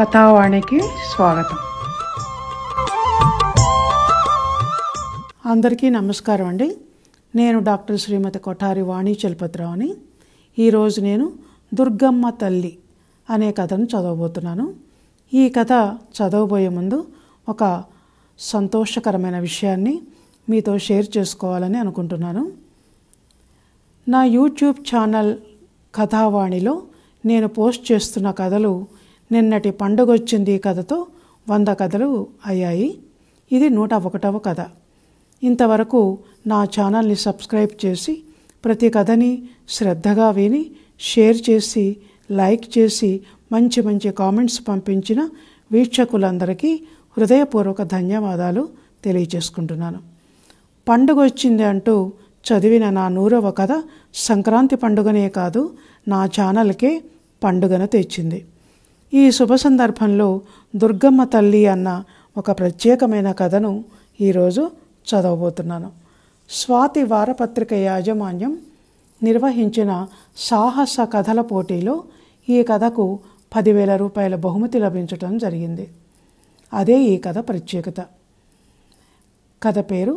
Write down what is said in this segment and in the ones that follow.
కథావాణికి స్వాగతం అందరికీ నమస్కారం అండి నేను డాక్టర్ శ్రీమతి కొఠారి వాణి చలపతిరావుని ఈరోజు నేను దుర్గమ్మ తల్లి అనే కథను చదవబోతున్నాను ఈ కథ చదవబోయే ముందు ఒక సంతోషకరమైన విషయాన్ని మీతో షేర్ చేసుకోవాలని అనుకుంటున్నాను నా యూట్యూబ్ ఛానల్ కథావాణిలో నేను పోస్ట్ చేస్తున్న కథలు నిన్నటి పండుగొచ్చింది కథతో వంద కథలు అయ్యాయి ఇది నూట ఒకటవ కథ ఇంతవరకు నా ఛానల్ని సబ్స్క్రైబ్ చేసి ప్రతి కథని శ్రద్ధగా విని షేర్ చేసి లైక్ చేసి మంచి మంచి కామెంట్స్ పంపించిన వీక్షకులందరికీ హృదయపూర్వక ధన్యవాదాలు తెలియజేసుకుంటున్నాను పండుగ వచ్చింది అంటూ చదివిన నా నూరవ కథ సంక్రాంతి పండుగనే కాదు నా ఛానల్కే పండుగను తెచ్చింది ఈ శుభ సందర్భంలో దుర్గమ్మ తల్లి అన్న ఒక ప్రత్యేకమైన కథను ఈరోజు చదవబోతున్నాను స్వాతి వారపత్రిక యాజమాన్యం నిర్వహించిన సాహస కథల పోటీలో ఈ కథకు పదివేల రూపాయల బహుమతి లభించటం జరిగింది అదే ఈ కథ ప్రత్యేకత కథ పేరు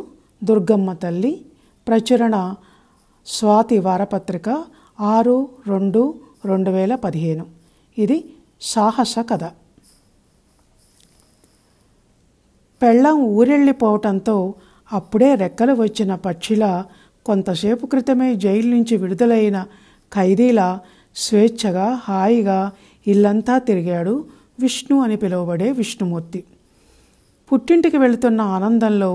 దుర్గమ్మ తల్లి ప్రచురణ స్వాతి వారపత్రిక ఆరు రెండు రెండు వేల పదిహేను ఇది సాహస కథ పెళ్ళం ఊరెళ్ళిపోవటంతో అప్పుడే రెక్కలు వచ్చిన పక్షిలా కొంతసేపు క్రితమే జైలు నుంచి విడుదలైన ఖైదీలా స్వేచ్ఛగా హాయిగా ఇల్లంతా తిరిగాడు విష్ణు అని పిలువబడే విష్ణుమూర్తి పుట్టింటికి వెళుతున్న ఆనందంలో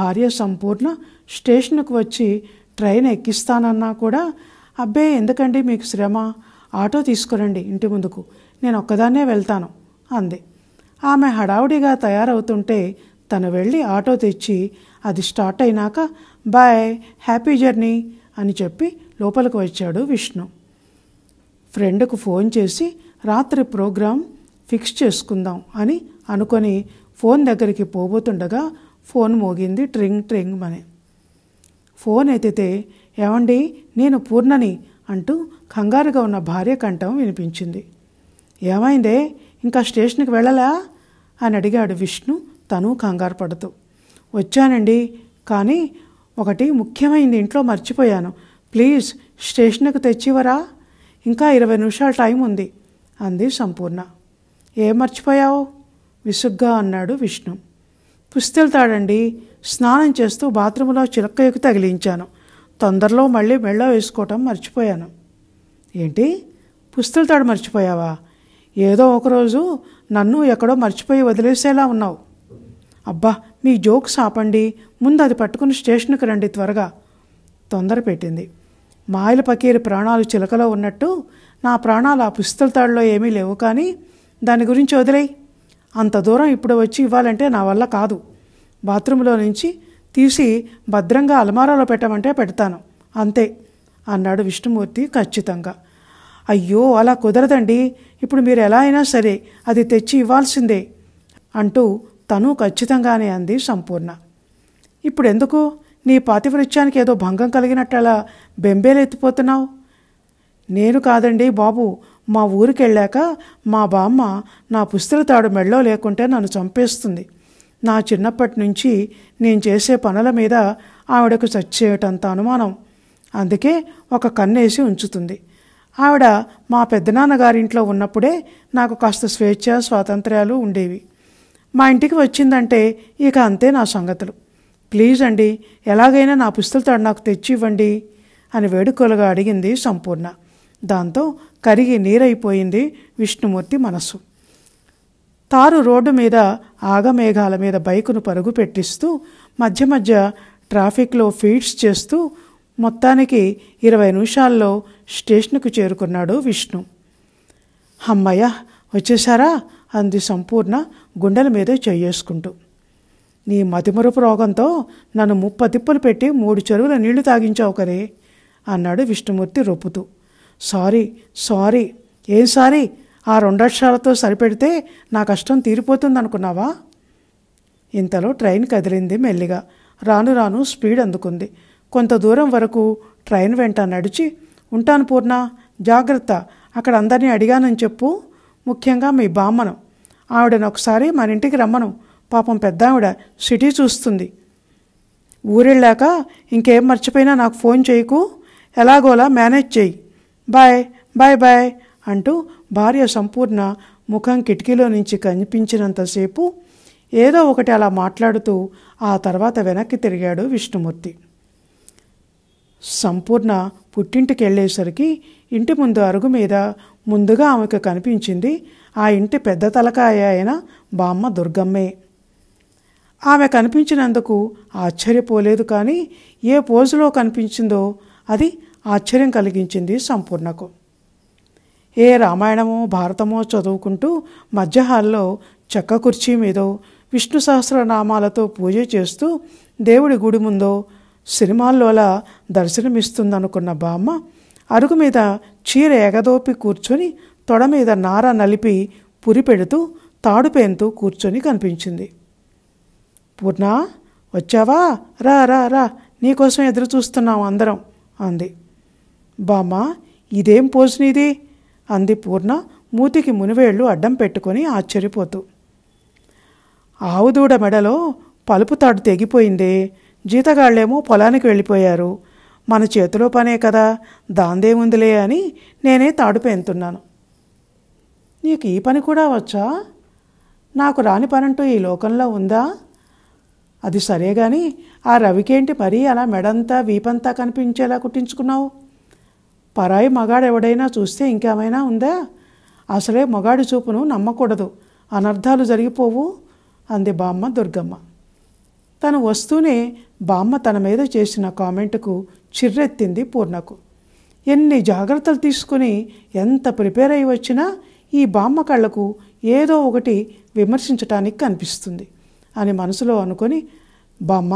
భార్య సంపూర్ణ స్టేషన్కు వచ్చి ట్రైన్ ఎక్కిస్తానన్నా కూడా అబ్బే ఎందుకండి మీకు శ్రమ ఆటో తీసుకురండి ఇంటి ముందుకు నేను ఒక్కదాన్నే వెళ్తాను అంది ఆమె హడావుడిగా తయారవుతుంటే తను వెళ్ళి ఆటో తెచ్చి అది స్టార్ట్ అయినాక బాయ్ హ్యాపీ జర్నీ అని చెప్పి లోపలికి వచ్చాడు విష్ణు ఫ్రెండ్కు ఫోన్ చేసి రాత్రి ప్రోగ్రాం ఫిక్స్ చేసుకుందాం అని అనుకొని ఫోన్ దగ్గరికి పోబోతుండగా ఫోన్ మోగింది ట్రింగ్ ట్రింగ్ అని ఫోన్ ఎత్తితే ఏమండి నేను పూర్ణని అంటూ కంగారుగా ఉన్న భార్య కంఠం వినిపించింది ఏమైందే ఇంకా స్టేషన్కి వెళ్ళలా అని అడిగాడు విష్ణు తను కంగారు పడుతూ వచ్చానండి కానీ ఒకటి ముఖ్యమైనది ఇంట్లో మర్చిపోయాను ప్లీజ్ స్టేషన్కు తెచ్చివరా ఇంకా ఇరవై నిమిషాల టైం ఉంది అంది సంపూర్ణ ఏం మర్చిపోయావు విసుగ్గా అన్నాడు విష్ణు పుస్తెళ్తాడండి స్నానం చేస్తూ బాత్రూంలో చిలక్కయ్యకు తగిలించాను తొందరలో మళ్ళీ మెళ్ళ వేసుకోవటం మర్చిపోయాను ఏంటి పుస్తెళ్తాడు మర్చిపోయావా ఏదో ఒకరోజు నన్ను ఎక్కడో మర్చిపోయి వదిలేసేలా ఉన్నావు అబ్బా మీ జోక్ సాపండి ముందు అది పట్టుకుని స్టేషన్కి రండి త్వరగా తొందర పెట్టింది మాయల పకీరి ప్రాణాలు చిలకలో ఉన్నట్టు నా ప్రాణాలు ఆ తాడులో ఏమీ లేవు కానీ దాని గురించి వదిలే అంత దూరం ఇప్పుడు వచ్చి ఇవ్వాలంటే నా వల్ల కాదు బాత్రూంలో నుంచి తీసి భద్రంగా అలమారాలో పెట్టమంటే పెడతాను అంతే అన్నాడు విష్ణుమూర్తి ఖచ్చితంగా అయ్యో అలా కుదరదండి ఇప్పుడు మీరు ఎలా అయినా సరే అది తెచ్చి ఇవ్వాల్సిందే అంటూ తను ఖచ్చితంగానే అంది సంపూర్ణ ఇప్పుడు ఎందుకు నీ పాతివృత్యానికి ఏదో భంగం కలిగినట్టు అలా బెంబేలెత్తిపోతున్నావు నేను కాదండి బాబు మా ఊరికి వెళ్ళాక మా బామ్మ నా పుస్తల తాడు మెళ్ళో లేకుంటే నన్ను చంపేస్తుంది నా చిన్నప్పటి నుంచి నేను చేసే పనుల మీద ఆవిడకు చచ్చేయటంత అనుమానం అందుకే ఒక కన్నేసి ఉంచుతుంది ఆవిడ మా పెద్దనాన్నగారింట్లో ఉన్నప్పుడే నాకు కాస్త స్వేచ్ఛ స్వాతంత్ర్యాలు ఉండేవి మా ఇంటికి వచ్చిందంటే ఇక అంతే నా సంగతులు ప్లీజ్ అండి ఎలాగైనా నా తాడు నాకు తెచ్చి ఇవ్వండి అని వేడుకలుగా అడిగింది సంపూర్ణ దాంతో కరిగి నీరైపోయింది విష్ణుమూర్తి మనస్సు తారు రోడ్డు మీద ఆగమేఘాల మీద బైకును పరుగు పెట్టిస్తూ మధ్య మధ్య ట్రాఫిక్లో ఫీడ్స్ చేస్తూ మొత్తానికి ఇరవై నిమిషాల్లో స్టేషన్కు చేరుకున్నాడు విష్ణు అమ్మయ్య వచ్చేసారా అంది సంపూర్ణ గుండెల మీద చెయ్యేసుకుంటూ నీ మతిమరుపు రోగంతో నన్ను ముప్ప తిప్పలు పెట్టి మూడు చెరువుల నీళ్లు తాగించావు కరే అన్నాడు విష్ణుమూర్తి రొప్పుతూ సారీ సారీ ఏం సారీ ఆ రెండక్షరాలతో సరిపెడితే నా కష్టం తీరిపోతుంది అనుకున్నావా ఇంతలో ట్రైన్ కదిలింది మెల్లిగా రాను రాను స్పీడ్ అందుకుంది కొంత దూరం వరకు ట్రైన్ వెంట నడిచి ఉంటాను పూర్ణ జాగ్రత్త అక్కడ అందరినీ అడిగానని చెప్పు ముఖ్యంగా మీ బామ్మను ఆవిడను ఒకసారి మన ఇంటికి రమ్మను పాపం పెద్ద ఆవిడ సిటీ చూస్తుంది ఊరెళ్ళాక ఇంకేం మర్చిపోయినా నాకు ఫోన్ చేయకు ఎలాగోలా మేనేజ్ చేయి బాయ్ బాయ్ బాయ్ అంటూ భార్య సంపూర్ణ ముఖం కిటికీలో నుంచి కనిపించినంతసేపు ఏదో ఒకటి అలా మాట్లాడుతూ ఆ తర్వాత వెనక్కి తిరిగాడు విష్ణుమూర్తి సంపూర్ణ పుట్టింటికి వెళ్ళేసరికి ఇంటి ముందు అరుగు మీద ముందుగా ఆమెకు కనిపించింది ఆ ఇంటి పెద్ద తలకాయ అయిన బామ్మ దుర్గమ్మే ఆమె కనిపించినందుకు ఆశ్చర్యపోలేదు కానీ ఏ పోజులో కనిపించిందో అది ఆశ్చర్యం కలిగించింది సంపూర్ణకు ఏ రామాయణమో భారతమో చదువుకుంటూ మధ్య చెక్క కుర్చీ మీదో విష్ణు సహస్రనామాలతో పూజ చేస్తూ దేవుడి గుడి ముందో సినిమాల్లోలా దర్శనమిస్తుందనుకున్న బామ్మ అరుగు మీద చీర ఎగదోపి కూర్చొని తొడ మీద నార నలిపి పురిపెడుతూ తాడుపేంతూ కూర్చొని కనిపించింది పూర్ణ వచ్చావా రా రా రా నీకోసం ఎదురు చూస్తున్నాం అందరం అంది బామ్మ ఇదేం పోసినది అంది పూర్ణ మూతికి మునివేళ్లు అడ్డం పెట్టుకొని ఆశ్చర్యపోతూ ఆవుదూడ మెడలో పలుపు తాడు తెగిపోయిందే జీతగాళ్లేమో పొలానికి వెళ్ళిపోయారు మన చేతిలో పనే కదా దాందేముందిలే అని నేనే తాడు పెంతున్నాను నీకు ఈ పని కూడా వచ్చా నాకు రాని పనంటూ ఈ లోకంలో ఉందా అది సరే కానీ ఆ రవికేంటి మరీ అలా మెడంతా వీపంతా కనిపించేలా కుట్టించుకున్నావు పరాయి మగాడెవడైనా చూస్తే ఇంకేమైనా ఉందా అసలే మగాడి చూపును నమ్మకూడదు అనర్థాలు జరిగిపోవు అంది బామ్మ దుర్గమ్మ తను వస్తూనే బామ్మ తన మీద చేసిన కామెంట్కు చిర్రెత్తింది పూర్ణకు ఎన్ని జాగ్రత్తలు తీసుకుని ఎంత ప్రిపేర్ అయి వచ్చినా ఈ బామ్మ కళ్ళకు ఏదో ఒకటి విమర్శించటానికి కనిపిస్తుంది అని మనసులో అనుకొని బామ్మ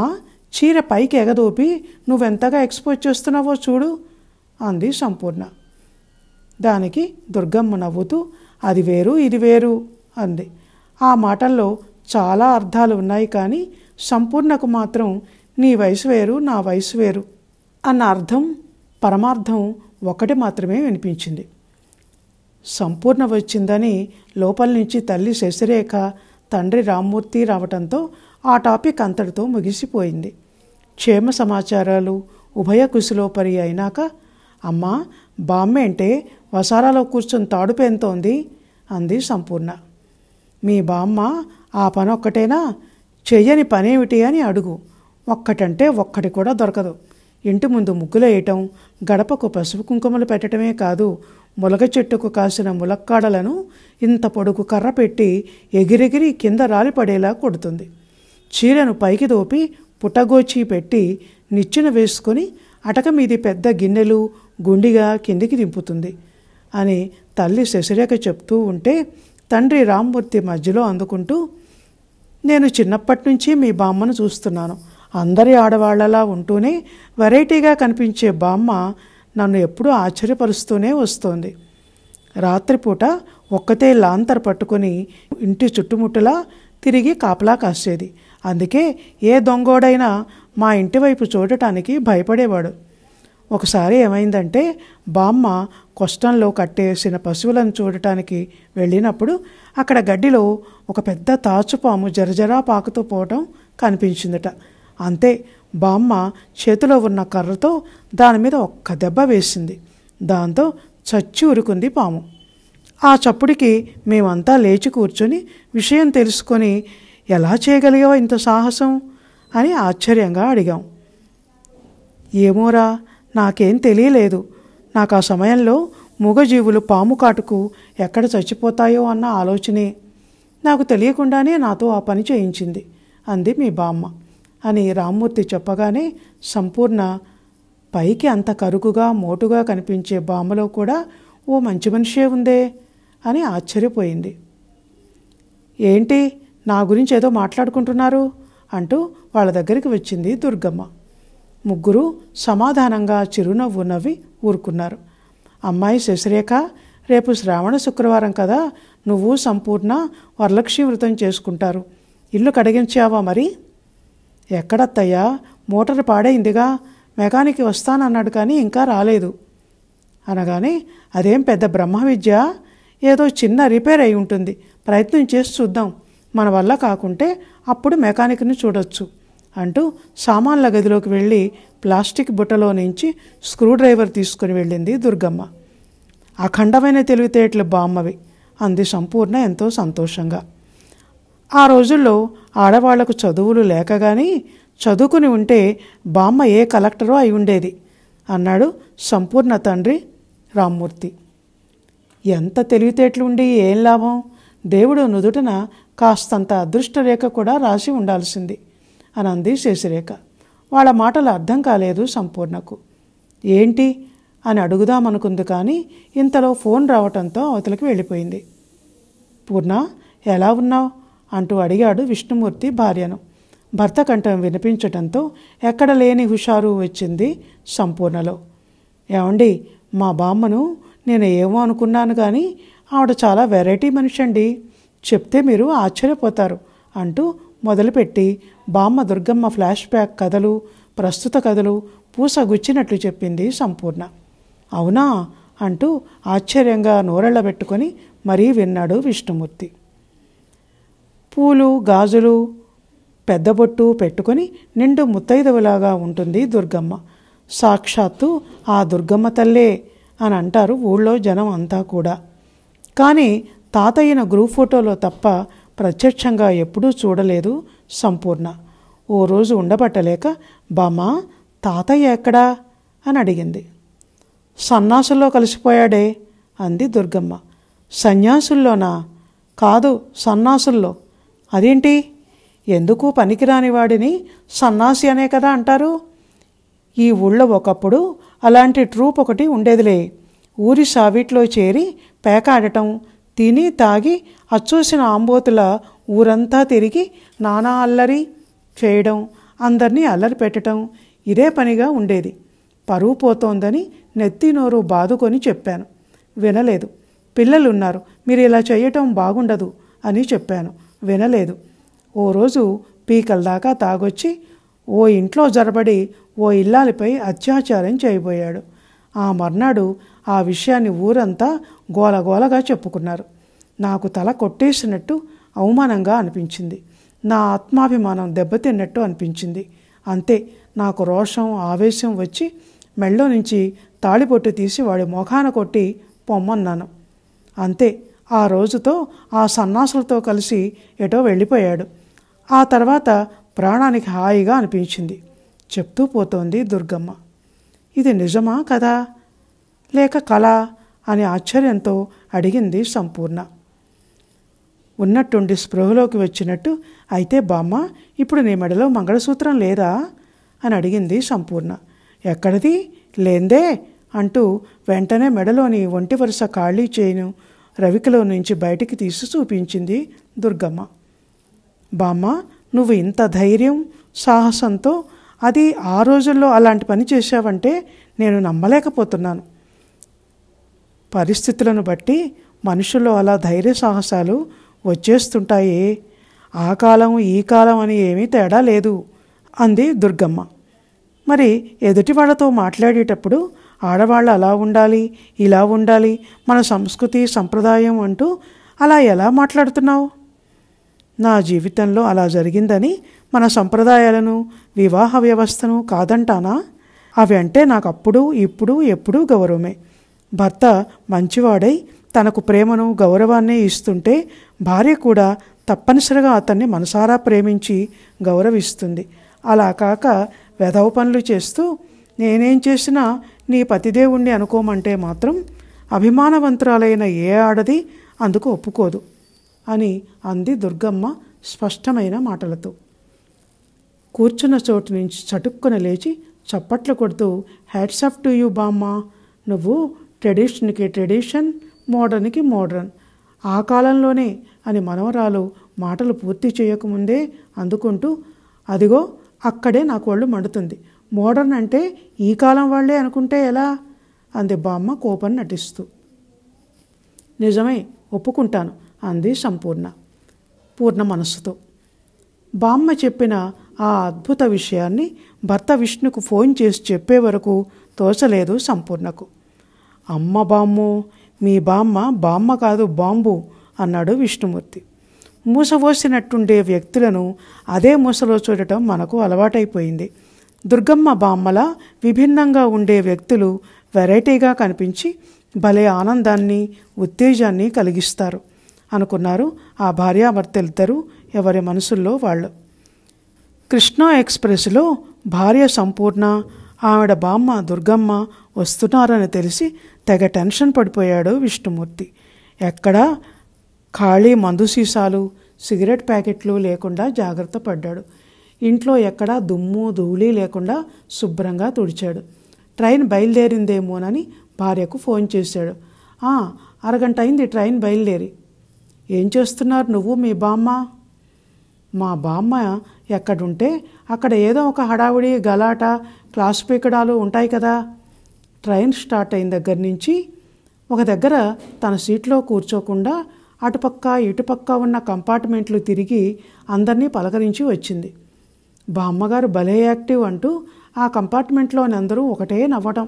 చీర పైకి ఎగదోపి నువ్వెంతగా ఎక్స్పోజ్ చేస్తున్నావో చూడు అంది సంపూర్ణ దానికి దుర్గమ్మ నవ్వుతూ అది వేరు ఇది వేరు అంది ఆ మాటల్లో చాలా అర్థాలు ఉన్నాయి కానీ సంపూర్ణకు మాత్రం నీ వయసు వేరు నా వయసు వేరు అన్న అర్థం పరమార్థం ఒకటి మాత్రమే వినిపించింది సంపూర్ణ వచ్చిందని లోపల నుంచి తల్లి శశిరేఖ తండ్రి రామ్మూర్తి రావటంతో ఆ టాపిక్ అంతటితో ముగిసిపోయింది క్షేమ సమాచారాలు ఉభయ కుశలోపరి అయినాక అమ్మా బామ్మ అంటే వసారాలో కూర్చొని తాడు పెంతోంది అంది సంపూర్ణ మీ బామ్మ ఆ పని ఒక్కటేనా చెయ్యని పనేమిటి అని అడుగు ఒక్కటంటే ఒక్కటి కూడా దొరకదు ఇంటి ముందు ముగ్గులు వేయటం గడపకు పసుపు కుంకుమలు పెట్టడమే కాదు ములగ చెట్టుకు కాసిన ములక్కాడలను ఇంత పొడుగు కర్ర పెట్టి ఎగిరెగిరి కింద రాలిపడేలా కొడుతుంది చీరను పైకి దోపి పుట్టగోచి పెట్టి నిచ్చెన వేసుకొని అటక మీది పెద్ద గిన్నెలు గుండిగా కిందికి దింపుతుంది అని తల్లి శశిరేఖ చెప్తూ ఉంటే తండ్రి రామ్మూర్తి మధ్యలో అందుకుంటూ నేను చిన్నప్పటి నుంచి మీ బామ్మను చూస్తున్నాను అందరి ఆడవాళ్లలా ఉంటూనే వెరైటీగా కనిపించే బామ్మ నన్ను ఎప్పుడూ ఆశ్చర్యపరుస్తూనే వస్తోంది రాత్రిపూట ఒక్కతే లాంతర్ పట్టుకొని ఇంటి చుట్టుముట్టలా తిరిగి కాపలా కాసేది అందుకే ఏ దొంగోడైనా మా ఇంటి వైపు చూడటానికి భయపడేవాడు ఒకసారి ఏమైందంటే బామ్మ కొష్టంలో కట్టేసిన పశువులను చూడటానికి వెళ్ళినప్పుడు అక్కడ గడ్డిలో ఒక పెద్ద తాచుపాము జరజరా పాకుతూ పోవటం కనిపించిందట అంతే బామ్మ చేతిలో ఉన్న కర్రతో దాని మీద ఒక్క దెబ్బ వేసింది దాంతో చచ్చి ఉరుకుంది పాము ఆ చప్పుడికి మేమంతా లేచి కూర్చొని విషయం తెలుసుకొని ఎలా చేయగలిగావు ఇంత సాహసం అని ఆశ్చర్యంగా అడిగాం ఏమోరా నాకేం తెలియలేదు నాకు ఆ సమయంలో మూగజీవులు పాము కాటుకు ఎక్కడ చచ్చిపోతాయో అన్న ఆలోచనే నాకు తెలియకుండానే నాతో ఆ పని చేయించింది అంది మీ బామ్మ అని రామ్మూర్తి చెప్పగానే సంపూర్ణ పైకి అంత కరుకుగా మోటుగా కనిపించే బామ్మలో కూడా ఓ మంచి మనిషే ఉందే అని ఆశ్చర్యపోయింది ఏంటి నా గురించి ఏదో మాట్లాడుకుంటున్నారు అంటూ వాళ్ళ దగ్గరికి వచ్చింది దుర్గమ్మ ముగ్గురు సమాధానంగా చిరునవ్వు నవ్వి ఊరుకున్నారు అమ్మాయి శశిరేఖ రేపు శ్రావణ శుక్రవారం కదా నువ్వు సంపూర్ణ వరలక్ష్మి వ్రతం చేసుకుంటారు ఇల్లు కడిగించావా మరి ఎక్కడత్తయ్యా మోటార్ పాడైందిగా మెకానిక్ వస్తానన్నాడు కానీ ఇంకా రాలేదు అనగానే అదేం పెద్ద బ్రహ్మ విద్య ఏదో చిన్న రిపేర్ అయి ఉంటుంది ప్రయత్నం చేసి చూద్దాం మన వల్ల కాకుంటే అప్పుడు మెకానిక్ని చూడొచ్చు అంటూ సామాన్ల గదిలోకి వెళ్ళి ప్లాస్టిక్ బుట్టలో నుంచి స్క్రూడ్రైవర్ తీసుకుని వెళ్ళింది దుర్గమ్మ అఖండమైన తెలివితేటలు బామ్మవి అంది సంపూర్ణ ఎంతో సంతోషంగా ఆ రోజుల్లో ఆడవాళ్లకు చదువులు లేక కానీ చదువుకుని ఉంటే బామ్మ ఏ కలెక్టరో అయి ఉండేది అన్నాడు సంపూర్ణ తండ్రి రామ్మూర్తి ఎంత తెలివితేటలు ఉండి ఏం లాభం దేవుడు నుదుటన కాస్తంత అదృష్టరేఖ కూడా రాసి ఉండాల్సింది అని అంది శశిరేఖ వాళ్ళ మాటలు అర్థం కాలేదు సంపూర్ణకు ఏంటి అని అడుగుదామనుకుంది కానీ ఇంతలో ఫోన్ రావటంతో అవతలికి వెళ్ళిపోయింది పూర్ణ ఎలా ఉన్నావు అంటూ అడిగాడు విష్ణుమూర్తి భార్యను భర్త కంఠం వినిపించటంతో ఎక్కడ లేని హుషారు వచ్చింది సంపూర్ణలో ఏమండి మా బామ్మను నేను ఏమో అనుకున్నాను కానీ ఆవిడ చాలా వెరైటీ మనిషి అండి చెప్తే మీరు ఆశ్చర్యపోతారు అంటూ మొదలుపెట్టి బామ్మ దుర్గమ్మ ఫ్లాష్ బ్యాక్ కథలు ప్రస్తుత కథలు పూసగుచ్చినట్లు చెప్పింది సంపూర్ణ అవునా అంటూ ఆశ్చర్యంగా పెట్టుకొని మరీ విన్నాడు విష్ణుమూర్తి పూలు గాజులు పెద్ద బొట్టు పెట్టుకొని నిండు ముత్తైదవులాగా ఉంటుంది దుర్గమ్మ సాక్షాత్తు ఆ దుర్గమ్మ తల్లే అని అంటారు ఊళ్ళో జనం అంతా కూడా కానీ తాతయ్యన గ్రూప్ ఫోటోలో తప్ప ప్రత్యక్షంగా ఎప్పుడూ చూడలేదు సంపూర్ణ ఓ రోజు ఉండబట్టలేక బామా తాతయ్య ఎక్కడా అని అడిగింది సన్నాసుల్లో కలిసిపోయాడే అంది దుర్గమ్మ సన్యాసుల్లోనా కాదు సన్నాసుల్లో అదేంటి ఎందుకు పనికిరాని వాడిని సన్నాసి అనే కదా అంటారు ఈ ఊళ్ళో ఒకప్పుడు అలాంటి ట్రూప్ ఒకటి ఉండేదిలే ఊరి సావిట్లో చేరి పేకాడటం తిని తాగి అచ్చూసిన ఆంబోతుల ఊరంతా తిరిగి నానా అల్లరి చేయడం అందరినీ అల్లరి పెట్టడం ఇదే పనిగా ఉండేది పరువు పోతోందని నెత్తి నోరు బాదుకొని చెప్పాను వినలేదు పిల్లలున్నారు మీరు ఇలా చేయటం బాగుండదు అని చెప్పాను వినలేదు ఓ రోజు పీకల దాకా తాగొచ్చి ఓ ఇంట్లో జరబడి ఓ ఇల్లాలిపై అత్యాచారం చేయబోయాడు ఆ మర్నాడు ఆ విషయాన్ని ఊరంతా గోలగోలగా చెప్పుకున్నారు నాకు తల కొట్టేసినట్టు అవమానంగా అనిపించింది నా ఆత్మాభిమానం దెబ్బతిన్నట్టు అనిపించింది అంతే నాకు రోషం ఆవేశం వచ్చి మెళ్ళో నుంచి తాళిపొట్టు తీసి వాడి ముఖాన కొట్టి పొమ్మన్నాను అంతే ఆ రోజుతో ఆ సన్నాసులతో కలిసి ఎటో వెళ్ళిపోయాడు ఆ తర్వాత ప్రాణానికి హాయిగా అనిపించింది చెప్తూ పోతోంది దుర్గమ్మ ఇది నిజమా కదా లేక కళ అని ఆశ్చర్యంతో అడిగింది సంపూర్ణ ఉన్నట్టుండి స్పృహలోకి వచ్చినట్టు అయితే బామ్మ ఇప్పుడు నీ మెడలో మంగళసూత్రం లేదా అని అడిగింది సంపూర్ణ ఎక్కడిది లేందే అంటూ వెంటనే మెడలోని ఒంటి వరుస ఖాళీ చేయిను రవికలో నుంచి బయటికి తీసి చూపించింది దుర్గమ్మ బామ్మ నువ్వు ఇంత ధైర్యం సాహసంతో అది ఆ రోజుల్లో అలాంటి పని చేశావంటే నేను నమ్మలేకపోతున్నాను పరిస్థితులను బట్టి మనుషుల్లో అలా ధైర్య సాహసాలు వచ్చేస్తుంటాయి ఆ కాలం ఈ కాలం అని ఏమీ తేడా లేదు అంది దుర్గమ్మ మరి ఎదుటి వాళ్ళతో మాట్లాడేటప్పుడు ఆడవాళ్ళు అలా ఉండాలి ఇలా ఉండాలి మన సంస్కృతి సంప్రదాయం అంటూ అలా ఎలా మాట్లాడుతున్నావు నా జీవితంలో అలా జరిగిందని మన సంప్రదాయాలను వివాహ వ్యవస్థను కాదంటానా అవి అంటే నాకు అప్పుడు ఇప్పుడు ఎప్పుడూ గౌరవమే భర్త మంచివాడై తనకు ప్రేమను గౌరవాన్ని ఇస్తుంటే భార్య కూడా తప్పనిసరిగా అతన్ని మనసారా ప్రేమించి గౌరవిస్తుంది అలా కాక వెధవ పనులు చేస్తూ నేనేం చేసినా నీ పతిదేవుణ్ణి అనుకోమంటే మాత్రం అభిమానవంతురాలైన ఏ ఆడది అందుకు ఒప్పుకోదు అని అంది దుర్గమ్మ స్పష్టమైన మాటలతో కూర్చున్న చోటు నుంచి చటుక్కున లేచి చప్పట్లు కొడుతూ హ్యాట్సప్ టు యూ బామ్మ నువ్వు ట్రెడిషన్కి ట్రెడిషన్ మోడర్న్కి మోడర్న్ ఆ కాలంలోనే అని మనవరాలు మాటలు పూర్తి చేయకముందే అందుకుంటూ అదిగో అక్కడే నాకు వాళ్ళు మండుతుంది మోడర్న్ అంటే ఈ కాలం వాళ్లే అనుకుంటే ఎలా అంది బామ్మ కోపం నటిస్తూ నిజమే ఒప్పుకుంటాను అంది సంపూర్ణ పూర్ణ మనస్సుతో బామ్మ చెప్పిన ఆ అద్భుత విషయాన్ని భర్త విష్ణుకు ఫోన్ చేసి చెప్పే వరకు తోచలేదు సంపూర్ణకు అమ్మ బామ్మో మీ బామ్మ బామ్మ కాదు బాంబు అన్నాడు విష్ణుమూర్తి మూసవోసినట్టుండే వ్యక్తులను అదే మూసలో చూడటం మనకు అలవాటైపోయింది దుర్గమ్మ బామ్మల విభిన్నంగా ఉండే వ్యక్తులు వెరైటీగా కనిపించి భలే ఆనందాన్ని ఉత్తేజాన్ని కలిగిస్తారు అనుకున్నారు ఆ భార్యాభర్తలిద్దరూ ఎవరి మనసుల్లో వాళ్ళు కృష్ణా ఎక్స్ప్రెస్లో భార్య సంపూర్ణ ఆవిడ బామ్మ దుర్గమ్మ వస్తున్నారని తెలిసి తెగ టెన్షన్ పడిపోయాడు విష్ణుమూర్తి ఎక్కడా ఖాళీ మందు సీసాలు సిగరెట్ ప్యాకెట్లు లేకుండా జాగ్రత్త పడ్డాడు ఇంట్లో ఎక్కడా దుమ్ము ధూళి లేకుండా శుభ్రంగా తుడిచాడు ట్రైన్ బయలుదేరిందేమోనని భార్యకు ఫోన్ చేశాడు అరగంట అయింది ట్రైన్ బయలుదేరి ఏం చేస్తున్నారు నువ్వు మీ బామ్మ మా బామ్మ ఎక్కడుంటే అక్కడ ఏదో ఒక హడావిడి గలాట క్లాస్ పీకడాలు ఉంటాయి కదా ట్రైన్ స్టార్ట్ అయిన దగ్గర నుంచి ఒక దగ్గర తన సీట్లో కూర్చోకుండా అటుపక్క ఇటుపక్క ఉన్న కంపార్ట్మెంట్లు తిరిగి అందరినీ పలకరించి వచ్చింది బామ్మగారు భలే యాక్టివ్ అంటూ ఆ కంపార్ట్మెంట్లోని అందరూ ఒకటే నవ్వటం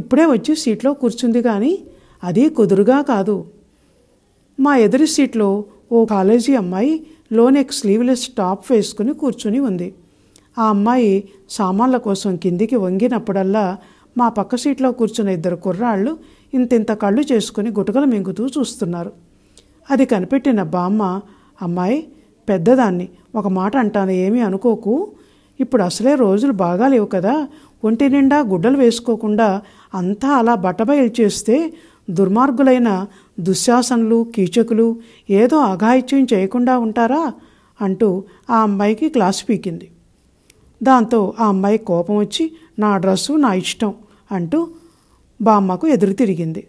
ఇప్పుడే వచ్చి సీట్లో కూర్చుంది కానీ అది కుదురుగా కాదు మా ఎదురు సీట్లో ఓ కాలేజీ అమ్మాయి లోనెక్ స్లీవ్లెస్ టాప్ వేసుకుని కూర్చుని ఉంది ఆ అమ్మాయి సామాన్ల కోసం కిందికి వంగినప్పుడల్లా మా పక్క సీట్లో కూర్చున్న ఇద్దరు కుర్రాళ్ళు ఇంతింత కళ్ళు చేసుకుని గుటకలు మింగుతూ చూస్తున్నారు అది కనిపెట్టిన బామ్మ అమ్మాయి పెద్దదాన్ని ఒక మాట అంటాను ఏమీ అనుకోకు ఇప్పుడు అసలే రోజులు బాగాలేవు కదా ఒంటి నిండా గుడ్డలు వేసుకోకుండా అంతా అలా బట్టబయలు చేస్తే దుర్మార్గులైన దుశ్శాసనులు కీచకులు ఏదో అఘాయిత్యం చేయకుండా ఉంటారా అంటూ ఆ అమ్మాయికి క్లాస్ పీకింది దాంతో ఆ అమ్మాయి కోపం వచ్చి నా డ్రెస్సు నా ఇష్టం అంటూ బామ్మకు ఎదురు తిరిగింది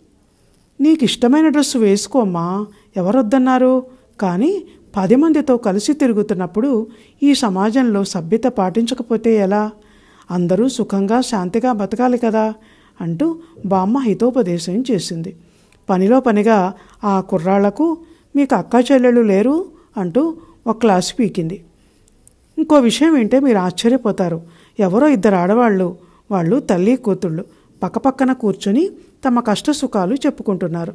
నీకు ఇష్టమైన డ్రెస్సు వేసుకోమ్మా ఎవరొద్దన్నారు కానీ పది మందితో కలిసి తిరుగుతున్నప్పుడు ఈ సమాజంలో సభ్యత పాటించకపోతే ఎలా అందరూ సుఖంగా శాంతిగా బతకాలి కదా అంటూ బామ్మ హితోపదేశం చేసింది పనిలో పనిగా ఆ కుర్రాళ్లకు మీకు అక్క చెల్లెళ్ళు లేరు అంటూ ఒక క్లాస్ పీకింది ఇంకో విషయం ఏంటే మీరు ఆశ్చర్యపోతారు ఎవరో ఇద్దరు ఆడవాళ్ళు వాళ్ళు తల్లి కూతుళ్ళు పక్కపక్కన కూర్చొని తమ కష్ట సుఖాలు చెప్పుకుంటున్నారు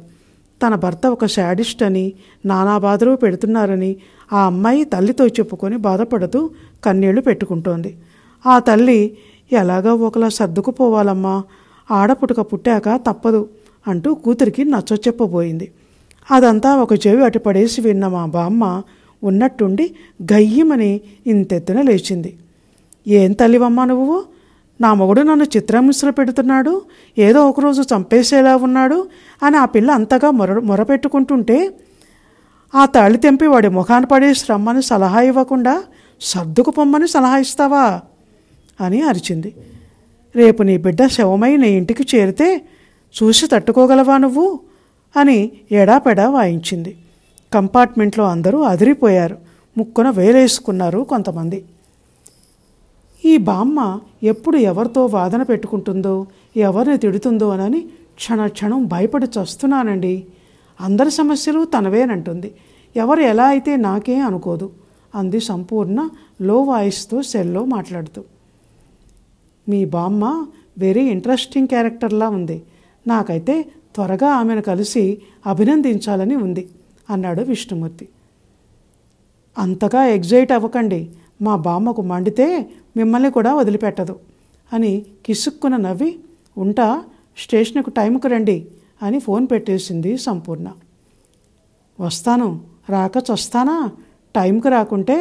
తన భర్త ఒక శాడిస్ట్ అని నానా బాధలు పెడుతున్నారని ఆ అమ్మాయి తల్లితో చెప్పుకొని బాధపడుతూ కన్నీళ్లు పెట్టుకుంటోంది ఆ తల్లి ఎలాగో ఒకలా సర్దుకుపోవాలమ్మా ఆడపుటక పుట్టాక తప్పదు అంటూ కూతురికి నచ్చొచ్చెప్పబోయింది అదంతా ఒక చెవి అటుపడేసి విన్న మా బామ్మ ఉన్నట్టుండి గయ్యమని ఇంతెత్తున లేచింది ఏం తల్లివమ్మా నువ్వు నా మొగుడు నన్ను చిత్రమిశ్ర పెడుతున్నాడు ఏదో ఒకరోజు చంపేసేలా ఉన్నాడు అని ఆ పిల్ల అంతగా మొర మొరపెట్టుకుంటుంటే ఆ తాళి తెంపి వాడి ముఖాన్ని పడేసి రమ్మని సలహా ఇవ్వకుండా సర్దుకు పొమ్మని సలహా ఇస్తావా అని అరిచింది రేపు నీ బిడ్డ శవమై నీ ఇంటికి చేరితే చూసి తట్టుకోగలవా నువ్వు అని ఎడాపెడా వాయించింది కంపార్ట్మెంట్లో అందరూ అదిరిపోయారు ముక్కున వేలేసుకున్నారు కొంతమంది ఈ బామ్మ ఎప్పుడు ఎవరితో వాదన పెట్టుకుంటుందో ఎవరిని తిడుతుందో అని క్షణ క్షణం భయపడి చస్తున్నానండి అందరి సమస్యలు తనవేనంటుంది ఎవరు ఎలా అయితే నాకే అనుకోదు అంది సంపూర్ణ లో వాయిస్తో సెల్లో మాట్లాడుతూ మీ బామ్మ వెరీ ఇంట్రెస్టింగ్ క్యారెక్టర్లా ఉంది నాకైతే త్వరగా ఆమెను కలిసి అభినందించాలని ఉంది అన్నాడు విష్ణుమూర్తి అంతగా ఎగ్జైట్ అవ్వకండి మా బామ్మకు మండితే మిమ్మల్ని కూడా వదిలిపెట్టదు అని కిసుక్కున నవ్వి ఉంటా స్టేషన్కు టైంకు రండి అని ఫోన్ పెట్టేసింది సంపూర్ణ వస్తాను రాక చస్తానా టైంకు రాకుంటే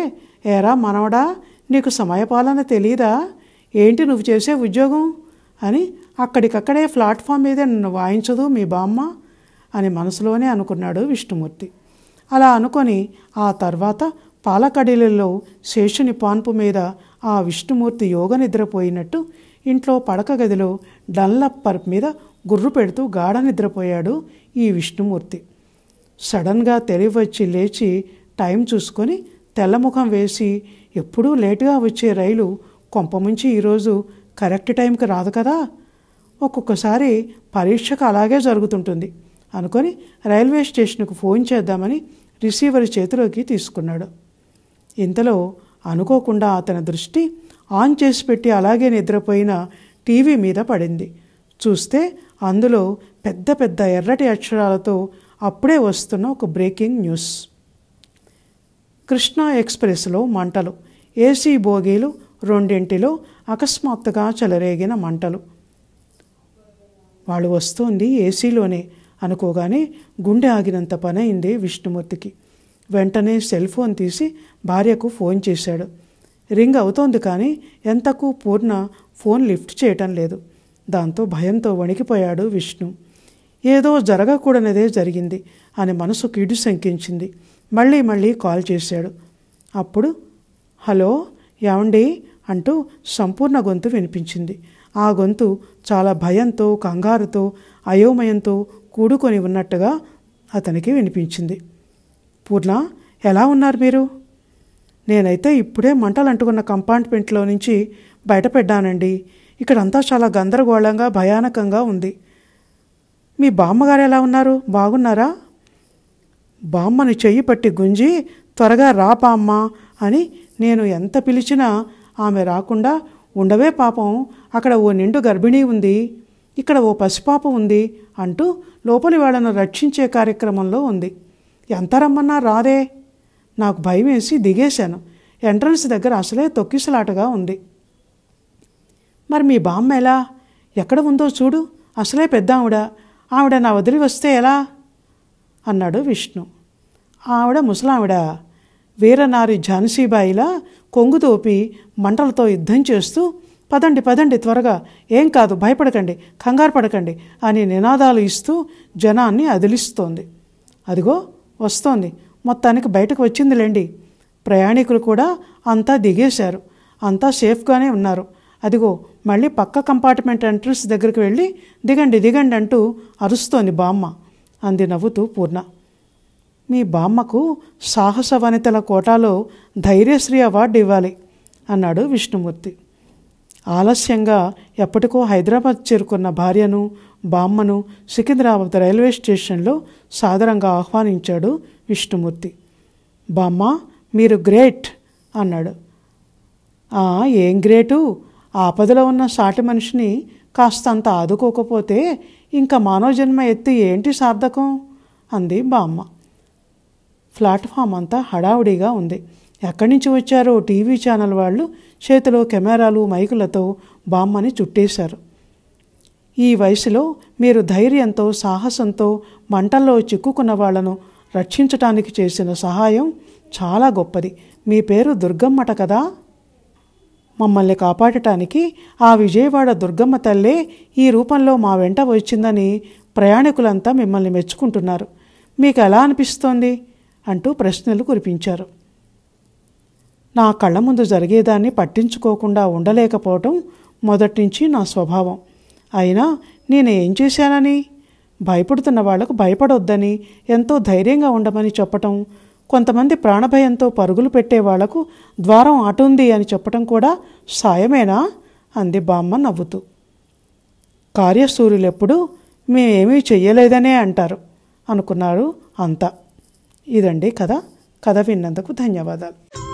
ఏరా మనవడా నీకు సమయపాలన తెలీదా ఏంటి నువ్వు చేసే ఉద్యోగం అని అక్కడికక్కడే ప్లాట్ఫామ్ మీదే నన్ను వాయించదు మీ బామ్మ అని మనసులోనే అనుకున్నాడు విష్ణుమూర్తి అలా అనుకొని ఆ తర్వాత పాలకడీలలో శేషుని పాన్పు మీద ఆ విష్ణుమూర్తి యోగ నిద్రపోయినట్టు ఇంట్లో పడక గదిలో డన్లప్ పర్ప్ మీద గుర్రు పెడుతూ గాఢ నిద్రపోయాడు ఈ విష్ణుమూర్తి సడన్గా తెలివచ్చి లేచి టైం చూసుకొని తెల్లముఖం వేసి ఎప్పుడూ లేటుగా వచ్చే రైలు కొంపముంచి ఈరోజు కరెక్ట్ టైంకి రాదు కదా ఒక్కొక్కసారి పరీక్షకు అలాగే జరుగుతుంటుంది అనుకొని రైల్వే స్టేషన్కు ఫోన్ చేద్దామని రిసీవర్ చేతిలోకి తీసుకున్నాడు ఇంతలో అనుకోకుండా అతని దృష్టి ఆన్ చేసి పెట్టి అలాగే నిద్రపోయిన టీవీ మీద పడింది చూస్తే అందులో పెద్ద పెద్ద ఎర్రటి అక్షరాలతో అప్పుడే వస్తున్న ఒక బ్రేకింగ్ న్యూస్ కృష్ణా ఎక్స్ప్రెస్లో మంటలు ఏసీ బోగీలు రెండింటిలో అకస్మాత్తుగా చెలరేగిన మంటలు వాళ్ళు వస్తోంది ఏసీలోనే అనుకోగానే గుండె ఆగినంత పని అయింది విష్ణుమూర్తికి వెంటనే సెల్ ఫోన్ తీసి భార్యకు ఫోన్ చేశాడు రింగ్ అవుతోంది కానీ ఎంతకు పూర్ణ ఫోన్ లిఫ్ట్ చేయటం లేదు దాంతో భయంతో వణికిపోయాడు విష్ణు ఏదో జరగకూడనిదే జరిగింది అని మనసు కిడు శంకించింది మళ్ళీ మళ్ళీ కాల్ చేశాడు అప్పుడు హలో ఏమండి అంటూ సంపూర్ణ గొంతు వినిపించింది ఆ గొంతు చాలా భయంతో కంగారుతో అయోమయంతో కూడుకొని ఉన్నట్టుగా అతనికి వినిపించింది పూర్ణ ఎలా ఉన్నారు మీరు నేనైతే ఇప్పుడే మంటలు అంటుకున్న కంపార్ట్మెంట్లో నుంచి బయటపెడ్డానండి ఇక్కడంతా చాలా గందరగోళంగా భయానకంగా ఉంది మీ బామ్మగారు ఎలా ఉన్నారు బాగున్నారా బామ్మని చెయ్యి పట్టి గుంజి త్వరగా రా బామ్మ అని నేను ఎంత పిలిచినా ఆమె రాకుండా ఉండవే పాపం అక్కడ ఓ నిండు గర్భిణీ ఉంది ఇక్కడ ఓ పసిపాప ఉంది అంటూ లోపలి వాళ్ళను రక్షించే కార్యక్రమంలో ఉంది ఎంత రమ్మన్నా రాదే నాకు భయం వేసి దిగేశాను ఎంట్రన్స్ దగ్గర అసలే తొక్కిసలాటగా ఉంది మరి మీ బామ్మ ఎలా ఎక్కడ ఉందో చూడు అసలే పెద్ద ఆవిడ ఆవిడ నా వదిలి వస్తే ఎలా అన్నాడు విష్ణు ఆవిడ ముసలావిడ వీరనారి ఝాన్సీబాయిలా కొంగుతోపి మంటలతో యుద్ధం చేస్తూ పదండి పదండి త్వరగా ఏం కాదు భయపడకండి కంగారు పడకండి అని నినాదాలు ఇస్తూ జనాన్ని అదిలిస్తోంది అదిగో వస్తోంది మొత్తానికి బయటకు వచ్చిందిలేండి ప్రయాణికులు కూడా అంతా దిగేశారు అంతా సేఫ్గానే ఉన్నారు అదిగో మళ్ళీ పక్క కంపార్ట్మెంట్ ఎంట్రన్స్ దగ్గరికి వెళ్ళి దిగండి దిగండి అంటూ అరుస్తోంది బామ్మ అంది నవ్వుతూ పూర్ణ మీ బామ్మకు సాహస వనితల కోటాలో ధైర్యశ్రీ అవార్డు ఇవ్వాలి అన్నాడు విష్ణుమూర్తి ఆలస్యంగా ఎప్పటికో హైదరాబాద్ చేరుకున్న భార్యను బామ్మను సికింద్రాబాద్ రైల్వే స్టేషన్లో సాదరంగా ఆహ్వానించాడు విష్ణుమూర్తి బామ్మ మీరు గ్రేట్ అన్నాడు ఏం గ్రేటు ఆపదలో ఉన్న సాటి మనిషిని కాస్తంత ఆదుకోకపోతే ఇంకా మానవ జన్మ ఎత్తి ఏంటి సార్థకం అంది బామ్మ ప్లాట్ఫామ్ అంతా హడావుడిగా ఉంది ఎక్కడి నుంచి వచ్చారో టీవీ ఛానల్ వాళ్ళు చేతిలో కెమెరాలు మైకులతో బామ్మని చుట్టేశారు ఈ వయసులో మీరు ధైర్యంతో సాహసంతో మంటల్లో చిక్కుకున్న వాళ్లను రక్షించటానికి చేసిన సహాయం చాలా గొప్పది మీ పేరు దుర్గమ్మట కదా మమ్మల్ని కాపాడటానికి ఆ విజయవాడ దుర్గమ్మ తల్లే ఈ రూపంలో మా వెంట వచ్చిందని ప్రయాణికులంతా మిమ్మల్ని మెచ్చుకుంటున్నారు మీకు ఎలా అనిపిస్తోంది అంటూ ప్రశ్నలు కురిపించారు నా కళ్ళ ముందు జరిగేదాన్ని పట్టించుకోకుండా ఉండలేకపోవటం మొదటినుంచి నా స్వభావం అయినా నేను ఏం చేశానని భయపడుతున్న వాళ్లకు భయపడొద్దని ఎంతో ధైర్యంగా ఉండమని చెప్పటం కొంతమంది ప్రాణభయంతో పరుగులు పెట్టే వాళ్లకు ద్వారం ఆటుంది అని చెప్పటం కూడా సాయమేనా అంది బామ్మ నవ్వుతూ కార్యసూర్యులెప్పుడు మేమేమీ చెయ్యలేదనే అంటారు అనుకున్నారు అంతా ఇదండి కథ కథ విన్నందుకు ధన్యవాదాలు